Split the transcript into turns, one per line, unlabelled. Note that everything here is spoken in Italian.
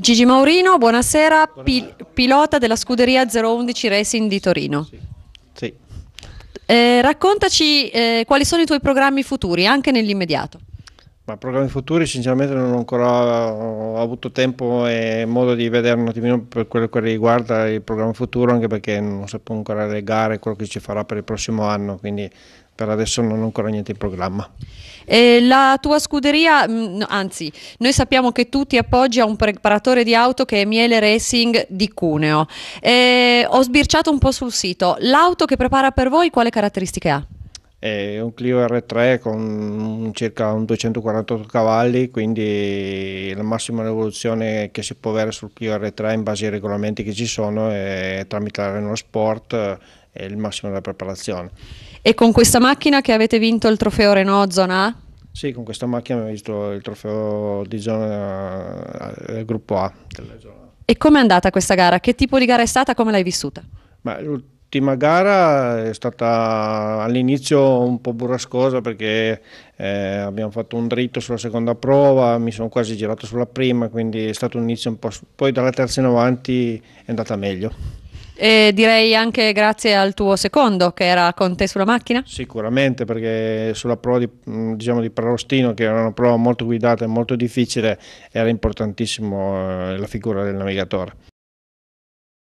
Gigi Maurino, buonasera, Pil pilota della scuderia 011 Racing di Torino. Sì. sì. Eh, raccontaci eh, quali sono i tuoi programmi futuri, anche nell'immediato.
Ma programmi futuri sinceramente non ho ancora eh, avuto tempo e modo di vedere un attimino per quello che riguarda il programma futuro, anche perché non sapevo ancora le gare, quello che ci farà per il prossimo anno, quindi per adesso non ho ancora niente in programma.
Eh, la tua scuderia, mm, anzi, noi sappiamo che tu ti appoggi a un preparatore di auto che è Miele Racing di Cuneo. Eh, ho sbirciato un po' sul sito. L'auto che prepara per voi quale caratteristiche ha?
È un Clio R3 con circa 248 cavalli, quindi la massima rivoluzione che si può avere sul Clio R3 in base ai regolamenti che ci sono è tramite la Renault Sport eh, il massimo della preparazione.
E con questa macchina che avete vinto il trofeo Renault Zona A?
Sì, con questa macchina abbiamo vinto il trofeo di zona eh, del gruppo A.
E com'è andata questa gara? Che tipo di gara è stata? Come l'hai vissuta?
Beh, l'ultima gara è stata all'inizio un po' burrascosa perché eh, abbiamo fatto un dritto sulla seconda prova, mi sono quasi girato sulla prima, quindi è stato un inizio un po'... Poi dalla terza in avanti è andata meglio.
E direi anche grazie al tuo secondo che era con te sulla macchina.
Sicuramente perché sulla prova di, diciamo, di Pralostino che era una prova molto guidata e molto difficile era importantissimo eh, la figura del navigatore.